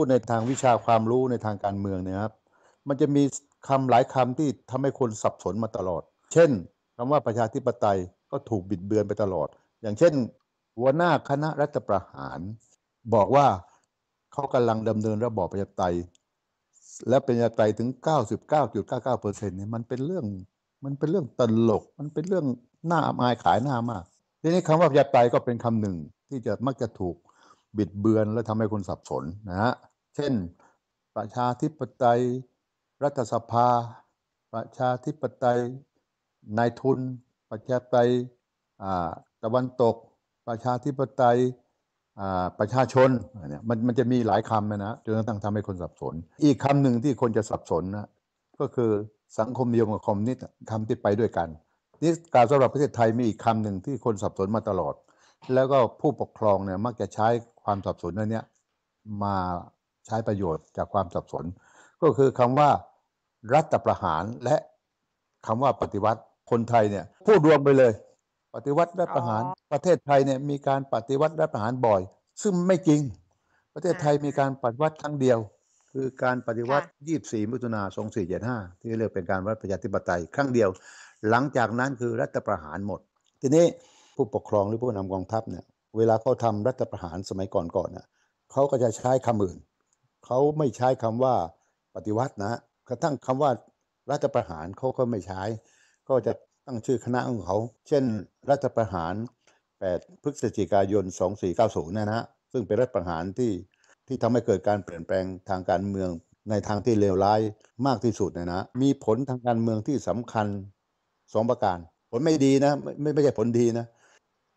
พูดในทางวิชาความรู้ในทางการเมืองเนี่ยครับ มันจะมีคำหลายคำที่ทำให้คนสับสนมาตลอด เช่น คำว่าประชาธิปไตยก็ถูกบิดเบือนไปตลอด อย่างเช่น หัวหน้าคณะรัฐประหาร บอกว่าเขากำลังดำเนินระบอบประชาธิปไตยและเป็นระชาธิปไตยถึง 99.99%เนี่ยมันเป็นเรื่อง มันเป็นเรื่องตลกมันเป็นเรื่องหน้าออายขายหน้ามากทีนี้คำว่าประชาธิปไตยก็เป็นคำหนึ่งที่จะมักจะถูกบิดเบือนและทำให้คนสับสนนะฮะเช่นประชาธิปไตยรัฐสภา ประชาธิปไตยนายทุน ประชาธิปไตยตะวันตก ประชาธิปไตยประชาชนเนี่ยมันมันจะมีหลายคำนะนะจนกระทั่งทำให้คนสับสน อีกคำหนึ่งที่คนจะสับสนนะก็คือสังคมนิยมกับคอมมิวนิสต์คำที่ไปด้วยกันนี่การสำหรับประเทศไทยมีอีกคำหนึ่งที่คนสับสนมาตลอด แล้วก็ผู้ปกครองเนี่ยมักจะใช้ความสับสนนั้นเนี้ยมาใช้ประโยชน์จากความสับสน ก็คือคำว่ารัฐประหารและคำว่าปฏิวัติคนไทยเนี่ยพูดรวมไปเลย ปฏิวัติรัฐประหาร ประเทศไทยเนี่ยมีการปฏิวัติรัฐประหารบ่อย ซึ่งไม่จริง ประเทศไทยมีการปฏิวัติครั้งเดียว คือการปฏิวัติ 24มิถุนา2475ที่เรียกเป็นการวัดประชาธิปไตยครั้งเดียว หลังจากนั้นคือรัฐประหารหมด ทีนี้ผู้ปกครองหรือผู้นำกองทัพเนี่ยเวลาเขาทารัฐประหารสมัยก่อนๆเนี่ยเขาก็จะใช้คำอื่นเขาไม่ใช้คำว่าปฏิวัตินะกระทั่งคำว่ารัฐประหารเขาก็ไม่ใช้ ก็จะตั้งชื่อคณะของเขา เช่น รัฐประหาร 8พฤศจิกายน 2490นะฮะซึ่งเป็นรัฐประหารที่ที่ทำให้เกิดการเปลี่ยนแปลงทางการเมืองในทางที่เลวร้ายมากที่สุดนะนะ มีผลทางการเมืองที่สำคัญสองประการ ผลไม่ดีนะ ไม่ไม่ใช่ผลดีนะ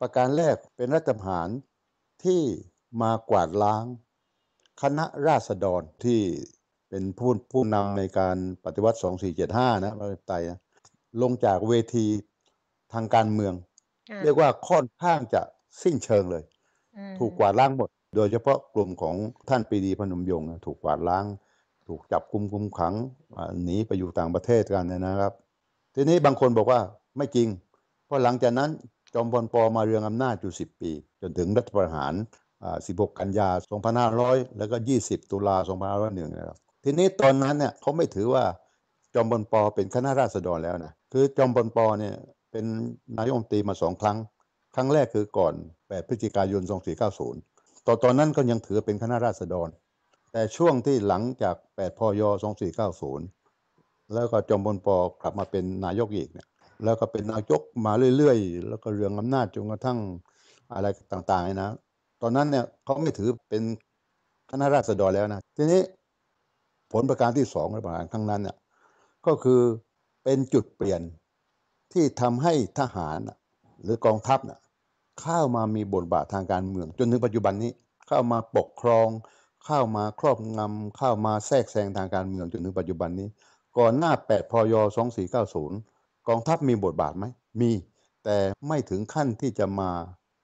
ประการแรกเป็นรัฐประหารที่มากวาดล้างคณะราษฎรที่เป็นผู้ผู้นำในการปฏิวัติ 2475 นะประชาธิปไตยนะลงจากเวทีทางการเมือง เรียกว่าค่อนข้างจะสิ้นเชิงเลย ถูกกวาดล้างหมด โดยเฉพาะกลุ่มของท่านปีดีพนมยงค์ถูกกวาดล้าง ถูกจับกุมคุมขังหนีไปอยู่ต่างประเทศกันนะครับ ทีนี้บางคนบอกว่าไม่จริง เพราะหลังจากนั้นจอมพลปอมาเรืองอำนาจอยู่ิบปี จนถึงรัฐประหาร16กันยา2500 แล้วก็20 ตุลา2501นะครับทีนี้ตอนนั้นเนี่ยเขาไม่ถือว่าจอมพลปอเป็นคณะราษฎรแล้วนะคือจอมพลปอเนี่ยเป็นนายกรัฐมนตรีมาสองครั้งครั้งแรกคือก่อน8พฤศจิกายน2490ต่อตอนนั้นก็ยังถือเป็นคณะราษฎร แต่ช่วงที่หลังจาก8พย2490แล้วก็จอมพลปอกลับมาเป็นนายกอีกเนี่ย แล้วก็เป็นนายกมาเรื่อย ๆ แล้วก็เรื่องอำนาจจนกระทั่งอะไรต่างๆนะตอนนั้นเนี่ยเขาไม่ถือเป็นคณะราษฎรแล้วนะทีนี้ผลประการที่สองรัฐประหารครั้งนั้นเนี่ยก็คือเป็นจุดเปลี่ยนที่ทำให้ทหารหรือกองทัพเข้ามามีบทบาททางการเมืองจนถึงปัจจุบันนี้ เข้ามาปกครองเข้ามาครอบงำเข้ามาแทรกแซงทางการเมืองจนถึง ปัจจุบันนี้ ก่อนหน้า8พย2490กองทัพมีบทบาทไหมมี แต่ไม่ถึงขั้นที่จะมา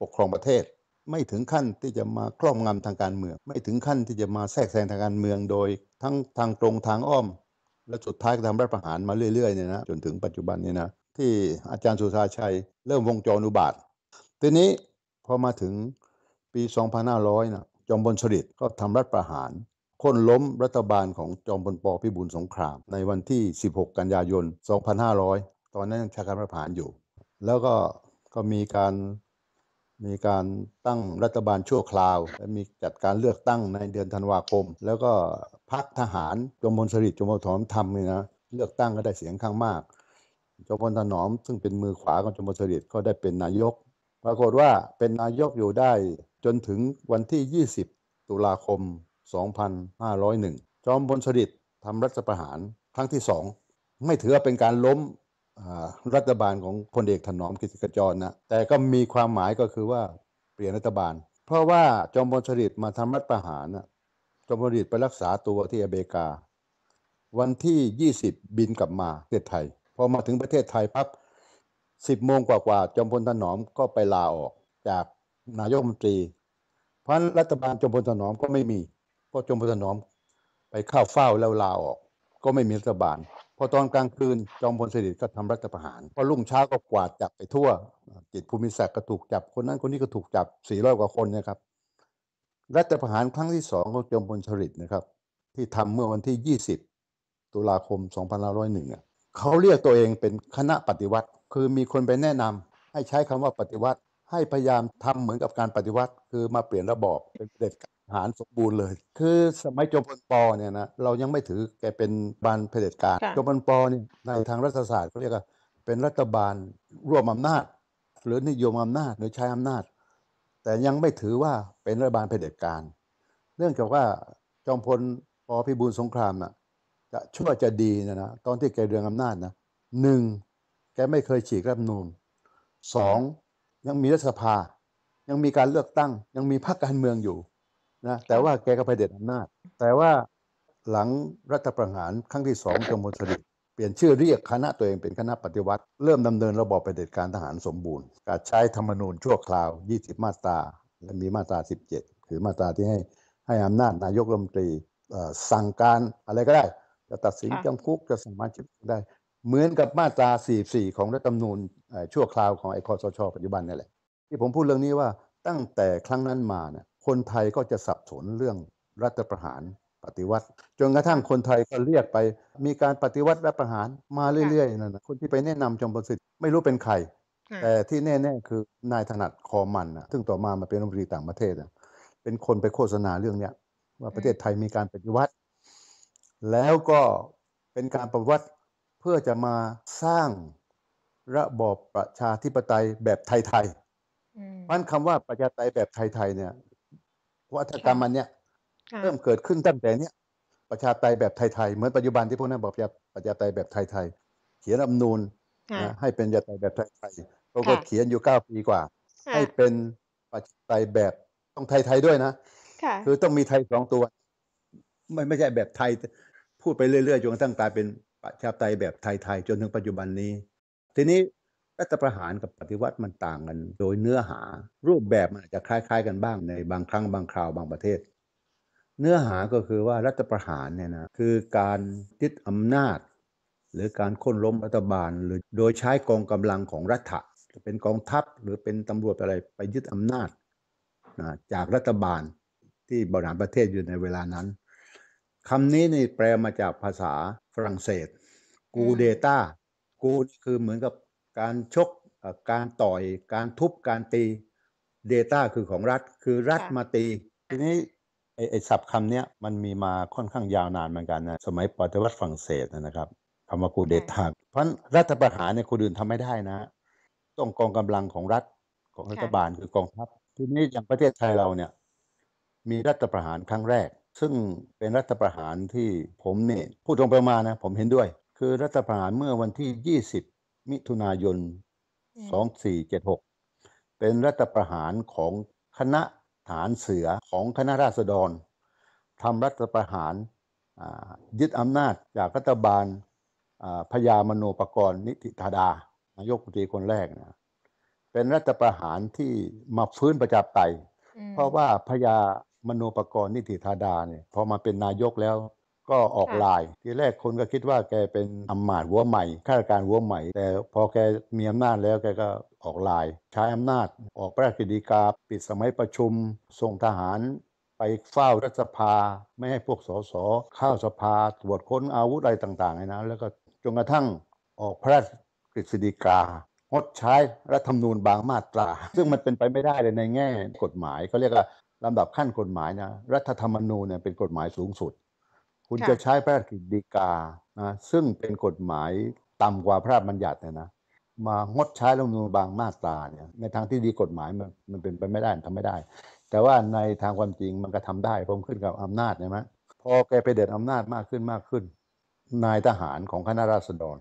ปกครองประเทศไม่ถึงขั้นที่จะมาครอบงำทางการเมือง ไม่ถึงขั้นที่จะมาแทรกแซงทางการเมืองโดยทั้งทางตรงทางอ้อม และสุดท้ายก็ทำรัฐประหารมาเรื่อยๆเนี่ยนะจนถึงปัจจุบันเนี่ยนะที่อาจารย์สุชาชัยเริ่มวงจรอุบาททีนี้พอมาถึงปี 2500นะจอมพลสฤษดิ์ก็ทำรัฐประหารคนล้มรัฐบาลของจอมพลปพิบูลสงครามในวันที่ 16 กันยายน 2500 ตอนนั้นยังชาการประหารอยู่ แล้วก็ก็มีการมีการตั้งรัฐบาลชั่วคราว และมีจัดการเลือกตั้งในเดือนธันวาคม แล้วก็พักทหารจอมพลสฤษดิ์จอมพลถนอมทำเนี่ยนะเลือกตั้งก็ได้เสียงข้างมากจอมพลถนอมซึ่งเป็นมือขวาของจอมพลสฤษดิ์ก็ได้เป็นนายก ปรากฏว่าเป็นนายกอยู่ได้จนถึงวันที่ 20 ตุลาคม 2501จอมพลสฤษดิ์ทำรัฐประหารครั้งที่สองไม่ถือเป็นการล้มรัฐบาลของพลเอกถนอมกิติกจรนะแต่ก็มีความหมายก็คือว่าเปลี่ยนรัฐบาล เพราะว่าจอมพลสฤษดิ์มาทำรัฐประหารนะจอมพลสฤษดิ์ไปรักษาตัวที่ อเมริกา วันที่ 20 บินกลับมาประเทศไทยพอมาถึงประเทศไทยปั๊บิบโมงกว่าๆจอมพลถนอมก็ไปลาออกจากนายกรัฐมนตรี เพราะรัฐบาลจอมพลถนอมก็ไม่มีเพราะจอมพลถนอมไปเข้าเฝ้าแล้วลาออก ก็ไม่มีรัฐบาลพอตอนกลางคืนจอมพลสฤษดิ์ก็ทำรัฐประหาร พอรุ่งเช้าก็กวาดจับไปทั่ว จิตภูมิศักดิ์ก็ถูกจับคนนั้นคนนี้ก็ถูกจับสี่ร้อยกว่าคนนะครับรัฐประหารครั้งที่สองของจอมพลสฤษดิ์นะครับที่ทำเมื่อวันที่ยี่สิบตุลาคมสอองพันหห้้ารยนึ่งเขาเรียกตัวเองเป็นคณะปฏิวัติ คือมีคนไปแนะนำ ให้ใช้คำว่าปฏิวัติ ให้พยายามทำเหมือนกับการปฏิวัติ คือมาเปลี่ยนระบอบเป็นเด็ดขาดหารสมบูรณ์เลย คือสมัยจอมพลปอเนี่ยนะ เรายังไม่ถือแกเป็นบานเผด็จการ จอมพลปอเนี่ยในทางรัฐศาสตร์เขาเรียกว่าเป็นรัฐบาลร่วมอำนาจ หรือนิยมอำนาจหรือใช้อำนาจ แต่ยังไม่ถือว่าเป็นรัฐบาลเผด็จการ เนื่องจากว่าจอมพลปอพิบูลสงครามน่ะจะชั่วจะดีนะนะตอนที่แกเรืองอำนาจนะหนึ่งแกไม่เคยฉีกรัฐนูนสองยังมีรัฐสภา ยังมีการเลือกตั้งยังมีพรรคการเมืองอยู่นะแต่ว่าแกก็ไปเด็ดอำนาจ แต่ว่าหลังรัฐประหารครั้งที่สองจอมพลสฤษดิ์เปลี่ยนชื่อเรียกคณะตัวเองเป็นคณะปฏิวัติเริ่มดำเนินระบอบเผด็จการทหารสมบูรณ์การใช้ธรรมนูญชั่วคราว 20 มาตราและมีมาตรา 17คือมาตราที่ให้ให้อำนาจ นายกรัฐมนตรีสั่งการอะไรก็ได้ จะตัดสินจำคุก จะสามารถชิบได้ เหมือนกับมาตรา 44 ของรัฐธรรมนูญชั่วคราวของไอคอสชปัจจุบันนี่แหละที่ผมพูดเรื่องนี้ว่าตั้งแต่ครั้งนั้นมาเนี่ยคนไทยก็จะสับสนเรื่องรัฐประหารปฏิวัติจนกระทั่งคนไทยก็เรียกไปมีการปฏิวัติรัฐประหารมาเรื่อยๆนั่นนะคนที่ไปแนะนำจอมพลสิทธิ์ไม่รู้เป็นใครแต่ที่แน่ๆคือนายถนัดคอมันนะซึ่งต่อมามาเป็นรัฐมนตรีต่างประเทศนะเป็นคนไปโฆษณาเรื่องเนี้ยว่าประเทศไทยมีการปฏิวัติ แล้วก็เป็นการปฏิวัติเพื่อจะมาสร้างระบอบประชาธิปไตยแบบไทยๆมันคำว่าประชาธิปไตยแบบไทยๆเนี่ยวัฒกรรมอันเนี้ยเริ่มเกิดขึ้นตั้งแต่เนี้ยประชาไตยแบบไทยๆเหมือนปัจจุบันที่พวกนั้นบอกประชาไตยแบบไทยๆเขียนรัฐนูนให้เป็นประชาไตยแบบไทยๆเขาก็เขียนอยู่เก้าปีกว่าให้เป็นประชาไตยแบบต้องไทยๆด้วยนะคือต้องมีไทยสองตัว ไม่ไม่ใช่แบบไทยพูดไปเรื่อยๆจนกระทั่งกลายเป็นประชาไตยแบบไทยๆจนถึงปัจจุบันนี้ ทีนี้รัฐประหารกับปฏิวัติมันต่างกัน โดยเนื้อหารูปแบบมันอาจจะคล้ายๆกันบ้างในบางครั้งบางคราวบางประเทศ เนื้อหาก็คือว่ารัฐประหารเนี่ยนะคือการยึดอำนาจ หรือการค้นล้มรัฐบาลหรือโดยใช้กองกำลังของรัฐะเป็นกองทัพ หรือเป็นตำรวจอะไรไปยึดอำนาจนะจากรัฐบาลที่บริหารประเทศอยู่ในเวลานั้นคำนี้นี่แปลมาจากภาษาฝรั่งเศสกูเดต้ากูคือเหมือนกับการชก การต่อย การทุบ การตี Data คือของรัฐ คือรัฐมาตี ทีนี้ ไอ้ศัพท์คำนี้มันมีมาค่อนข้างยาวนานเหมือนกันนะ สมัยปฏิวัติฝรั่งเศสนะครับคำว่ากูเดต้าเพราะรัฐประหารเนี่ยคนอื่นทำไม่ได้นะ ต้องกองกำลังของรัฐของรัฐบาลคือกองทัพ ทีนี้อย่างประเทศไทยเราเนี่ยมีรัฐประหารครั้งแรก ซึ่งเป็นรัฐประหารที่ผมเนี่ยพูดตรงไปมานะผมเห็นด้วย คือรัฐประหารเมื่อวันที่ 20มิถุนายน2476 เป็นรัฐประหารของคณะฐานเสือของคณะราษฎรทำรัฐประหารยึดอำนาจจากรัฐบาลพญามโนปกรณ์นิติธาดา นายกตีคนแรกนะเป็นรัฐประหารที่มาฟื้นประชาไตยเพราะว่าพญามโนปกรณ์นิติธาดาเนี่ยพอมาเป็นนายกแล้วก็ออกลาย ทีแรกคนก็คิดว่าแกเป็นอำมาตย์วัวใหม่ข้าราชการวัวใหม่ แต่พอแกมีอำนาจแล้วแกก็ออกลาย ใช้อำนาจ ออกพระราชกฤษฎีกา ปิดสมัยประชุม ส่งทหาร ไปเฝ้ารัฐสภา ไม่ให้พวกสสเข้าสภาตรวจค้นอาวุธอะไรต่างๆนะ แล้วก็จนกระทั่งออกพระราชกฤษฎีกางดใช้รัฐธรรมนูญบางมาตรา ซึ่งมันเป็นไปไม่ได้เลยในแง่กฎหมายเขาเรียกว่าลำดับขั้นกฎหมายนะ รัฐธรรมนูญเนี่ยเป็นกฎหมายสูงสุดคุณจะใช้พระราชกฤษฎีกา นะ ซึ่งเป็นกฎหมายต่ำกว่าพระราชบัญญัติเนยนะ มางดใช้รัฐธรรมนูญบางมาตราเนี่ยในทางที่ดีกฎหมายมันมันเป็นไปไม่ได้ทำไม่ได้ แต่ว่าในทางความจริงมันก็ทำได้ผมขึ้นกับอำนาจใช่ไหมพอแกไปเด็ดอำนาจมากขึ้นมากขึ้น นายทหารของคณะราษฎร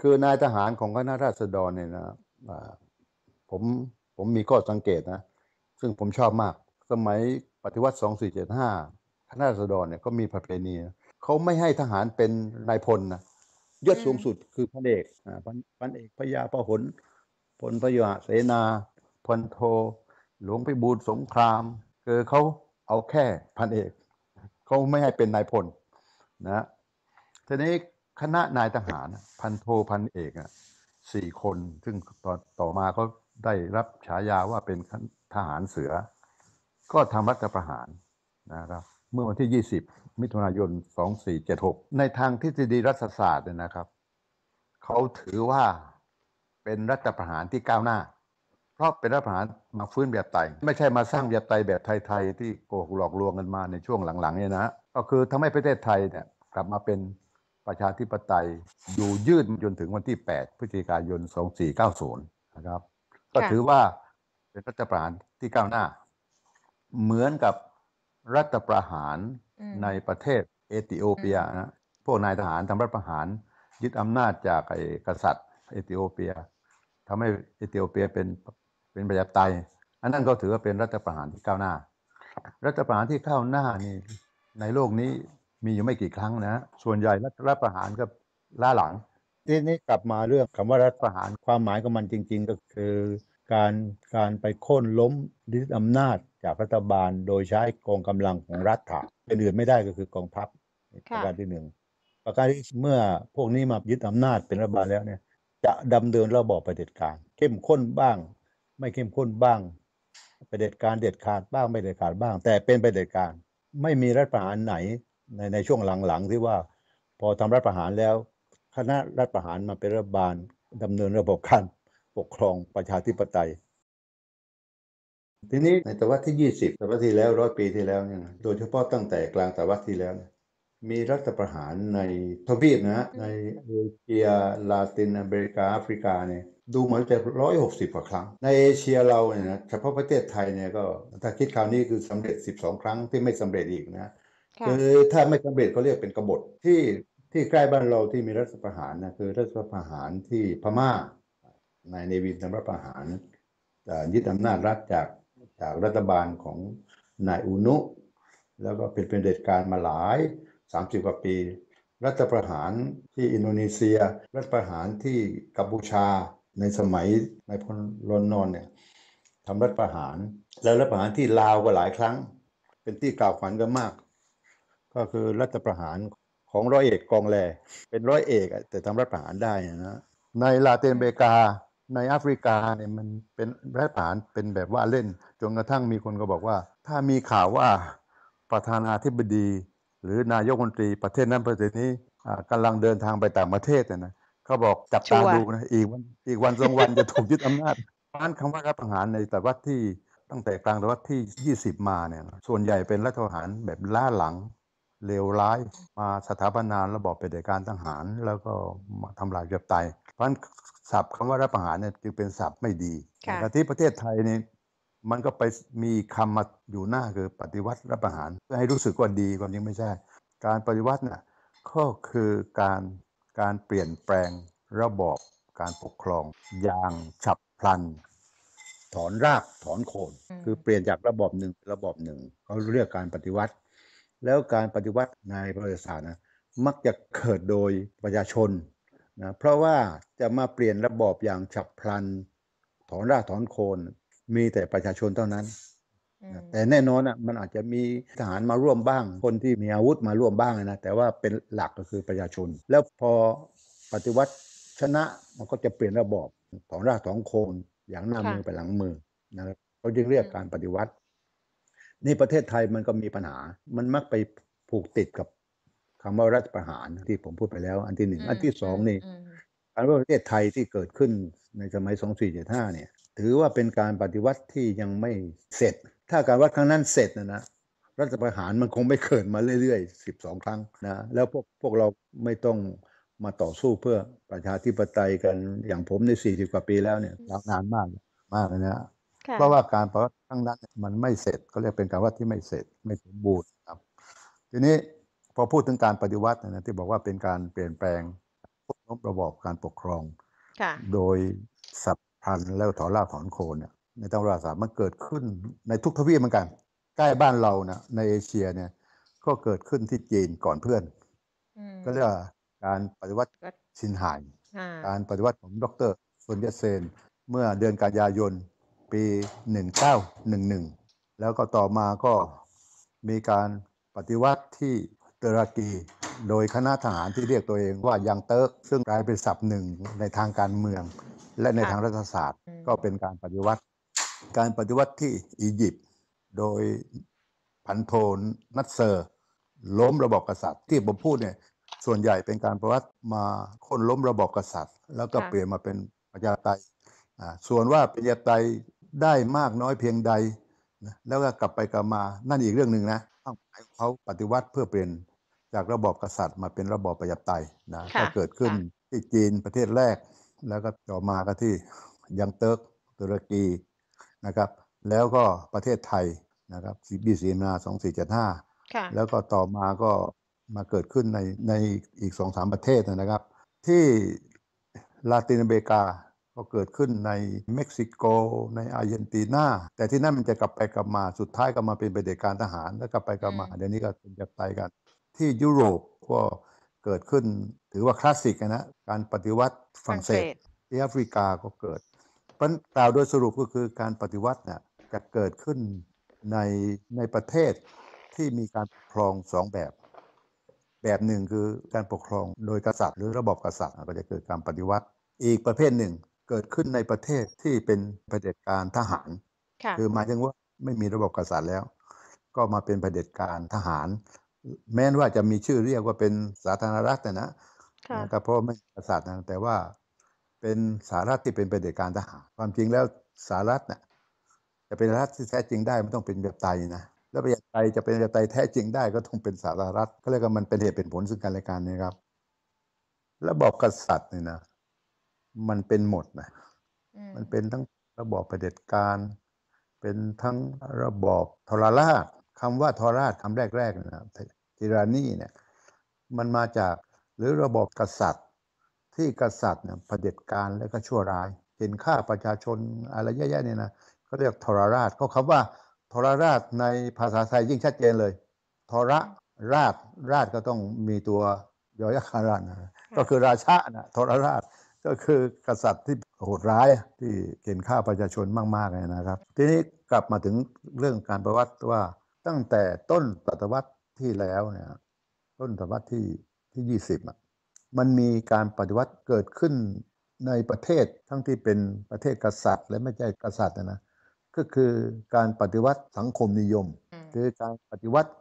คือนายทหารของคณะราษฎรเนี่ยนะผมผมมีข้อสังเกตนะ ซึ่งผมชอบมาก สมัยปฏิวัติ2475คณะรัษฎรเนี่ยก็มีประเพณีเขาไม่ให้ทหารเป็นนายพลนะยศสูงสุดคือพันเอกอ่าพันเอกพญาพหลพลพยาเสนาพลโท หลวงพิบูลสงครามคือเขาเอาแค่พันเอกเขาไม่ให้เป็นนายพลนะทีนี้คณะนายทหารพันโทพันเอกอ่ะสี่คน ซึ่งต่อต่อมาเขาได้รับฉายาว่าเป็นทหารเสือ ก็ทำรัฐประหารนะครับเมื่อวันที่ 20 มิถุนายน 2476 ในทางทฤษฎีรัฐศาสตร์เนี่ยนะครับเขาถือว่าเป็นรัฐประหารที่ก้าวหน้า เพราะเป็นรัฐประหารมาฟื้นแบบไตไม่ใช่มาสร้างแบบไตแบบไทยๆที่โกหกหลอกลวงกันมาในช่วงหลัง ๆ เนี่ยนะ ก็คือทำให้ประเทศไทยเนี่ย กลับมาเป็นประชาธิปไตยอยู่ยืดจนถึงวันที่ 8 พฤศจิกายน 2490 นะครับ ก็ถือว่าเป็นรัฐประหารที่ก้าวหน้า เหมือนกับรัฐประหารในประเทศเอธิโอเปียนะ พวกนายทหารทำรัฐประหารยึดอำนาจจากไอ้กษัตริย์ เอธิโอเปียทำให้เอธิโอเปียเป็นเป็นประชาธิปไตยอันนั้นก็ถือว่าเป็นรัฐประหารที่ก้าวหน้า รัฐประหารที่ก้าวหน้านี่ในโลกนี้มีอยู่ไม่กี่ครั้งนะ ส่วนใหญ่รัฐประหารก็ล่าหลังทีนี้กลับมาเรื่องคำว่ารัฐประหารความหมายของมันจริง ๆ ก็คือ การการไปโค่นล้มยึดอำนาจจากรัฐบาลโดยใช้กองกำลังของรัฐะเป็นอื่นไม่ได้ก็คือกองทัพประการที่หนึ่งประการที่เมื่อพวกนี้มายึดอานาจเป็นรัฐบาลแล้วเนี่ยจะดำเนินระบอบประเด็จการเข้มข้นบ้าง ไม่เข้มข้นบ้าง ประเด็จการเด็ดขาดบ้างไม่เด็ดขาดบ้าง แต่เป็นประเด็จการไม่มีรัฐประหารไหนในในช่วงหลังๆที่ว่า พอทำรัฐประหารแล้ว คณะรัฐประหารมาเป็นรัฐบาล ดำเนินระบบการปกครองประชาธิปไตยทีนี้ในตวรรษที่ 20ศตวรรษที่แล้วร้อยปีที่แล้วเนี่ยนะโดยเฉพาะตั้งแต่กลางศตวรรษที่แล้ว มีรัฐประหารในทวีปนะฮะในเอเชียลาตินอเมริกาแอฟริกาเนี่ยดูเหมือนจะร้อยหกสิบกว่าครั้ง ในเอเชียเราเนี่ยนะเฉพาะประเทศไทยเนี่ยก็ถ้าคิดคราวนี้คือสำเร็จสิบสองครั้งที่ไม่สำเร็จอีกนะคือถ้าไม่สำเร็จเขาเรียกเป็นกบฏที่ที่ใกล้บ้านเราที่มีรัฐประหารนะคือ รัฐประหารที่พม่า ในเนวินทำรัฐประหารยึดอำนาจรัฐจากจากรัฐบาลของนายอุนุแล้วก็เป็นเป็นเด็จการมาหลาย30กว่าปีรัฐประหารที่อินโดนีเซีย รัฐประหารที่กัมพูชาในสมัยนายพลรนนนเนี่ยทำรัฐประหารแล้วรัฐประหารที่ลาวก็หลายครั้ง เป็นที่กล่าวขวัญกันมาก ก็คือรัฐประหารของร้อยเอกกองแล เป็นร้อยเอกแต่ทำรัฐประหารได้นะในลาตินอเมริกาในแอฟริกาเนี่ยมันเป็นรฐปรานเป็นแบบว่าเล่น จนกระทั่งมีคนก็บอกว่าถ้ามีข่าวว่าประธานาธิบดี หรือนายกมนตรี ประเทศนั้นประเทศนี้กำลังเดินทางไปต่างประเทศเนี่ยนะเขาบอกจับตาดูนะอีกวันอีกวันสองวันจะถูกยึดอำนาจนั้นคำว่ารัฐประหารในแต่วัดที่ตั้งแต่กลางศตวรรที่ 20 มาเนี่ยส่วนใหญ่เป็นรัฐประหารแบบล่าหลังเลวร้าย มาสถาปนานระบอบเผด็จการทหาร แล้วก็าทำลายเกือบตายเพราะศัพท์คำว่ารัฐประหารเนี่ยจึงเป็นศัพท์ไม่ดีแต่ที่ประเทศไทยนี่มันก็ไปมีคำมาอยู่หน้าคือปฏิวัติรัฐประหารเพื่อให้รู้สึกว่าดีความจริงไม่ใช่ การปฏิวัติน่ะก็คือการการเปลี่ยนแปลงระบอบการปกครองอย่างฉับพลัน ถอนรากถอนโคน คือเปลี่ยนจากระบอบหนึ่ง ระบอบหนึ่งเขาเรียกการปฏิวัติแล้วการปฏิวัติในประวัติศาสตร์นะมักจะเกิดโดยประชาชนนะเพราะว่าจะมาเปลี่ยนระบอบอย่างฉับพลันถอนรากถอนโคนมีแต่ประชาชนเท่านั้น แต่แน่นอนอ่ะมันอาจจะมีทหารมาร่วมบ้าง คนที่มีอาวุธมาร่วมบ้างนะแต่ว่าเป็นหลักก็คือประชาชน แล้วพอปฏิวัติชนะมันก็จะเปลี่ยนระบอบถอนรากถอนโคนอย่างหน้ามือไปหลังมือนะรเขาจึงเรียกการปฏิวัตินี่ประเทศไทยมันก็มีปัญหา มันมักไปผูกติดกับคำว่ารัฐประหารที่ผมพูดไปแล้ว อันที่หนึ่ง อันที่สองนี่อันว่าประเทศไทยที่เกิดขึ้นในสมัยสองสี่เจ็ดห้าเนี่ย ถือว่าเป็นการปฏิวัติที่ยังไม่เสร็จ ถ้าการวัดครั้งนั้นเสร็จนะนะรัฐประหารมันคงไม่เกิดมาเรื่อยๆสสิบองครั้งนะแล้วพวกพวกเราไม่ต้องมาต่อสู้เพื่อประชาธิปไตยกันอย่างผมในสสี่ิบกว่าปีแล้วเนี่ยยาวนานมากมากนะเพราะว่าการปฏิวัติครั้งนั้นมันไม่เสร็จก็เรียกเป็นการวัดที่ไม่เสร็จไม่สมบูรณ์ครับทีนี้พอพูดถึงการปฏิวัตินะที่บอกว่าเป็นการเปลี่ยนแปลงนบระบอบการปกครอง โดยสัพพันแล้วถอนรากถอนโคนเนี่ยในตำราศาสตร์มันเกิดขึ้นในทุกทวีปเหมือนกัน ใกล้บ้านเรานะในเอเชียเนี่ยก็เกิดขึ้นที่จีนก่อนเพื่อนก็เรียกว่าการปฏิวัติชินหายการปฏิวัติของดรซุนเยเซนเมื่อเดือนกันยายนปี1911 แล้วก็ต่อมาก็มีการปฏิวัติที่ตุรกี โดยคณะทหารที่เรียกตัวเองว่ายังเติร์กซึ่งกลายเป็นศัพท์หนึ่งในทางการเมือง และในทางรัฐศาสตร์ ก็เป็นการปฏิวัติ การปฏิวัติที่อียิปต์โดยพันโทนนัตเซอร์ ล้มระบอบกษัตริย์ที่ผมพูดเนี่ย ส่วนใหญ่เป็นการประวัติมาคนล้มระบอบกษัตริย์ แล้วก็เปลี่ยนมาเป็นประชาธิปไตยส่วนว่าประชาิไตยได้มากน้อยเพียงใด แล้วก็กลับไปกลับมานั่นอีกเรื่องหนึ่งนะต้าหมายองเขาปฏิวัติเพื่อเปลี่ยนจากระบอบกษัตริย์มาเป็นระบอบประชาธิปไตยนะถ้าก็เกิดขึ้นที่จีนประเทศแรก แล้วก็ต่อมาก็ที่ยังเติร์กตุรกีนะครับแล้วก็ประเทศไทยนะครับบีสีนาสองสี่เจ็ดห้าแล้วก็ต่อมาก็ มาเกิดขึ้นในในอีกสองสามประเทศนะครับ ที่ลาตินอเมริกาก็เกิดขึ้นในเม็กซิโกในอาร์เจนตินาแต่ที่นั่นมันจะกลับไปกลับมาสุดท้ายก็มาเป็นประเด็กการทหารแล้วกลับไปกลับมาเดี๋ยวนี้ก็เป็นจะไปกัน ที่ยุโรปก็เกิดขึ้นถือว่าคลาสสิกนะการปฏิวัติฝรั่งเศสที่แอฟริกาก็เกิด เพราะกล่าวโดยสรุปก็คือการปฏิวัติเนี่ยจะเกิดขึ้นในในประเทศที่มีการปกครองสองแบบ แบบหนึ่งคือการปกครองโดยกษัตริย์หรือระบอบกษัตริย์ก็จะเกิดการปฏิวัติอีกประเภทหนึ่งเกิดขึ้นในประเทศที่เป็นเผด็จการทหาร คือหมายถึงว่าไม่มีระบบกษัตริย์แล้ว ก็มาเป็นเผด็จการทหาร แม้ว่าจะมีชื่อเรียกว่าเป็นสาธารณรัฐนะนะเพราะไม่กษัตริย์นะแต่ว่า เป็นสารัฐที่เป็นเผด็จการทหาร ความจริงแล้วสารัฐเนะ่ยจะเป็นรัฐที่แท้จริงได้ ไม่ต้องเป็นแบบไตนะแล้วประเทศไตยจะเป็นประไตแท้จริงได้ก็ต้องเป็นสาธารณรัฐก็เลยก็มันเป็นเหตุเป็นผลซึ่งกันและกันนะครับ ระบบกษัตริย์เนี่ยนะมันเป็นหมดนะ มันเป็นทั้งระบอบเผด็จการ เป็นทั้งระบอบทรราชคำว่าทรราชคำแรกๆนะทิรานีเนี่ย มันมาจากหรือระบอบกษัตริย์ที่กษัตริย์เนี่ยเผด็จการแล้วก็ชั่วร้ายเห็นฆ่าประชาชนอะไรแย่ๆเนี่ยนะเขาเรียกทรราชก็คำว่าทรราชในภาษาไทยยิ่งชัดเจนเลยทรราชราชก็ต้องมีตัวยอยักษ์ราชนะก็คือราชานะทรราชก็คือกษัตริย์ที่โหดร้ายที่เกฑนฆ่าประชาชนมากๆเลยนะครับ ทีนี้กลับมาถึงเรื่องการประวัติว่าตั้งแต่ต้นศตวรรษที่แล้วเนี่ยต้นศตวรรษที่ที่ยี่สิบมันมีการปฏิวัติเกิดขึ้นในประเทศทั้งที่เป็นประเทศกษัตริย์ และไม่ใช่กษัตริย์นะก็คือการปฏิวัติสังคมนิยมคือการปฏิวัติ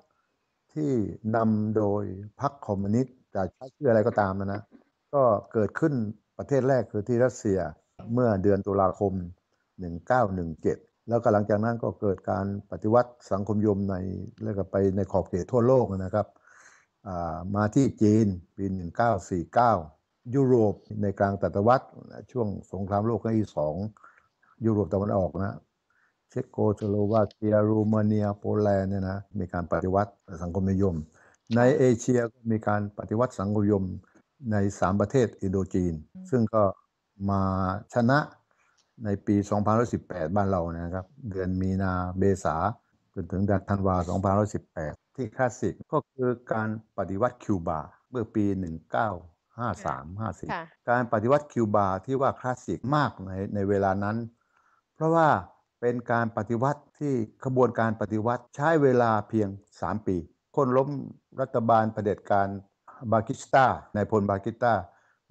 ที่นำโดยพรรคคอมมิวนิสต์จะใช้ชื่ออะไรก็ตามนะนะก็เกิดขึ้นประเทศแรกคือที่รัสเซียเมื่อเดือนตุลาคม 1917 แล้วก็หลังจากนั้นก็เกิดการปฏิวัติสังคมยมในแล้วก็ไปในขอบเขตทั่วโลกนะครับ มาที่จีนปี 1949 ยุโรปในกลางศตวรรษช่วงสงครามโลกครั้งที่สองยุโรปตะวันออกนะ เช็กโกสโลวาเกียรูมาเนียโปแลนด์เนี่ยนะมีการปฏิวัติสังคมนิยม ในเอเชียมีการปฏิวัติสังคมนิยมในสามประเทศอินโดจีน ซึ่งก็มาชนะในปี 2018 บ้านเรานะครับเดือนมีนาเบษาจนถึงดักธันวา 2018 ที่คลาสสิกก็คือการปฏิวัติคิวบาเมื่อปี 1953-54 การปฏิวัติคิวบาที่ว่าคลาสสิกมากในในเวลานั้น เพราะว่าเป็นการปฏิวัติที่ขบวนการปฏิวัติใช้เวลาเพียง 3 ปี คนล้มรัฐบาลเผด็จการบากิสตานพลบากิสตา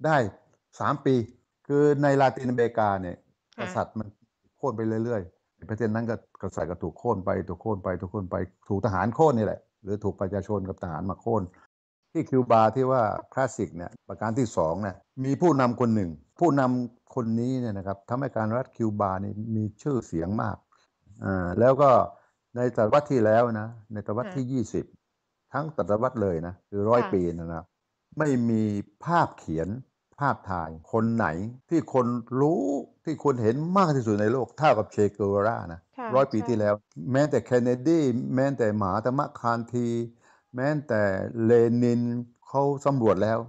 ได้สามปี คือในลาตินอเมริกาเนี่ยกษัตริย์มันโค่นไปเรื่อยๆประเทศนั้นก็กษัตริย์ก็ถูกโค่นไป ถูกโค่นไป ถูกโค่นไปถูกทหารโค่นนี่แหละ หรือถูกประชาชนกับทหารมาโค่นที่คิวบาที่ว่าคลาสสิกเนี่ย ประการที่สองเนี่ยมีผู้นำคนหนึ่ง ผู้นำคนนี้เนี่ยนะครับทำให้การรัฐคิวบานี่มีชื่อเสียงมากอ่าแล้วก็ในศตวรรษที่แล้วนะในศตวรรษที่ 20ทั้งศตวรรษเลยนะคือร้อยปีนะนะไม่มีภาพเขียนภาพถ่าย คนไหนที่คนรู้ที่คนเห็นมากที่สุดในโลกเท่ากับเชเกวารานะร้อยปีที่แล้ว แม้แต่เคนเนดีแม้แต่หมาตรรมคานที แม้แต่เลนินเขาสำรวจแล้ว